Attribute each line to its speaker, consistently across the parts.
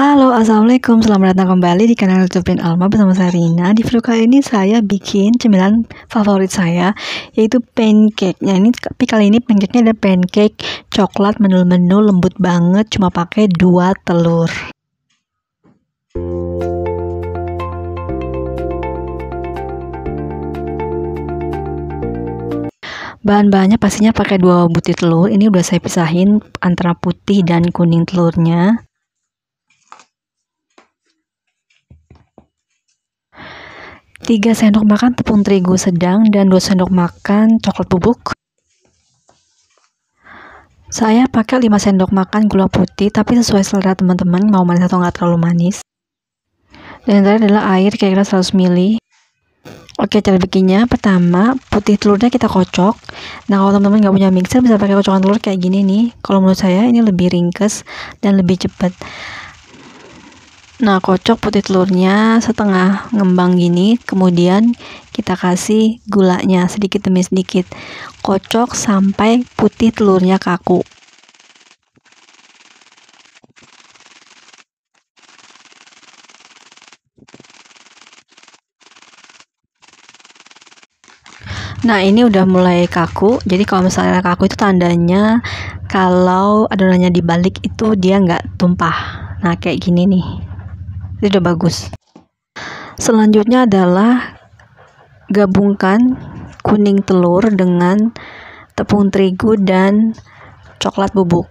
Speaker 1: Halo, Assalamualaikum. Selamat datang kembali di kanal YouTube Print Alma bersama saya rina Di video kali ini saya bikin cemilan favorit saya, yaitu pancake. Nah, ini, tapi kali ini pancake-nya ada pancake coklat menu-menu lembut banget, cuma pakai dua telur. Bahan-bahannya pastinya pakai dua butir telur. Ini udah saya pisahin antara putih dan kuning telurnya. 3 sendok makan tepung terigu sedang dan 2 sendok makan coklat bubuk. Saya pakai 5 sendok makan gula putih, tapi sesuai selera teman-teman, mau manis atau nggak terlalu manis. Dan terakhir adalah air, kira-kira 100 ml. Oke, cara bikinnya, pertama, putih telurnya kita kocok. Nah, kalau teman-teman nggak punya mixer, bisa pakai kocokan telur kayak gini nih. Kalau menurut saya, ini lebih ringkes dan lebih cepat. Nah, kocok putih telurnya setengah ngembang gini, kemudian kita kasih gulanya sedikit demi sedikit. Kocok sampai putih telurnya kaku. Nah, ini udah mulai kaku. Jadi kalau misalnya kaku itu tandanya kalau adonannya dibalik itu dia nggak tumpah. Nah, kayak gini nih tidak bagus selanjutnya adalah gabungkan kuning telur dengan tepung terigu dan coklat bubuk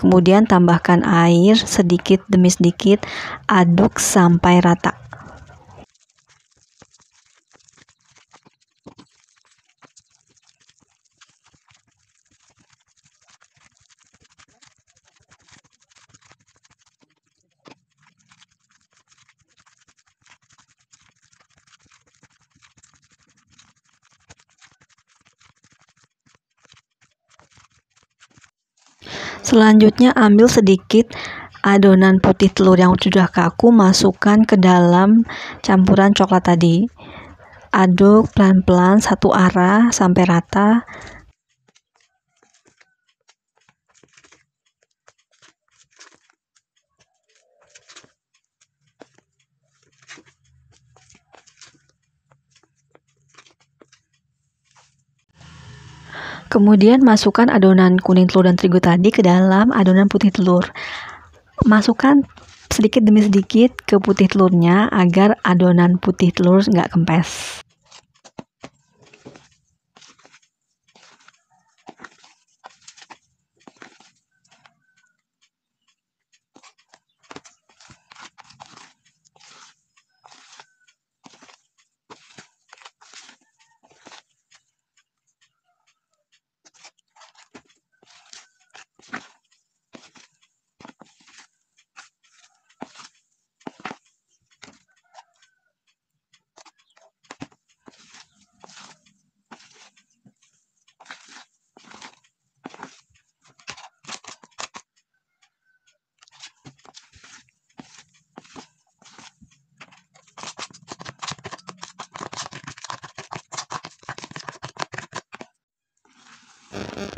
Speaker 1: kemudian tambahkan air sedikit demi sedikit aduk sampai rata Selanjutnya ambil sedikit adonan putih telur yang sudah kaku masukkan ke dalam campuran coklat tadi. Aduk pelan-pelan satu arah sampai rata. Kemudian masukkan adonan kuning telur dan terigu tadi ke dalam adonan putih telur. Masukkan sedikit demi sedikit ke putih telurnya agar adonan putih telur nggak kempes.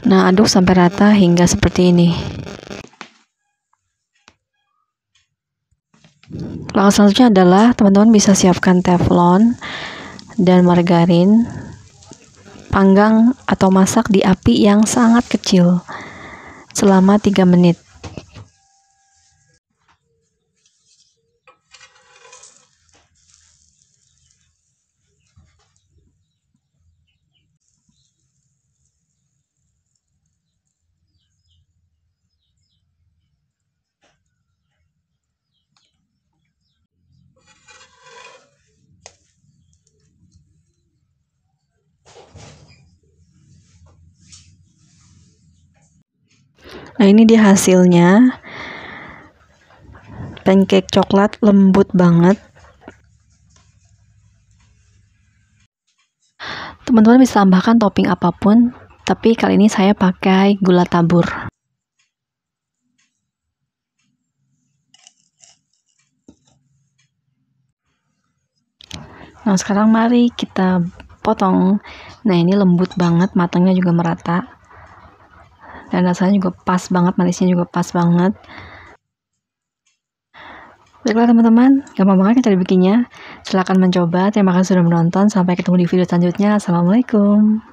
Speaker 1: Nah, aduk sampai rata hingga seperti ini. Langkah selanjutnya adalah teman-teman bisa siapkan teflon dan margarin. Panggang atau masak di api yang sangat kecil selama 3 menit. Nah, ini dia hasilnya. Pancake coklat lembut banget. Teman-teman bisa tambahkan topping apapun, tapi kali ini saya pakai gula tabur. Nah, sekarang mari kita potong. Nah, ini lembut banget, matangnya juga merata dan rasanya juga pas banget manisnya juga pas banget Baiklah teman-teman, gampang banget cara bikinnya. Silahkan mencoba. Terima kasih sudah menonton. Sampai ketemu di video selanjutnya. Assalamualaikum.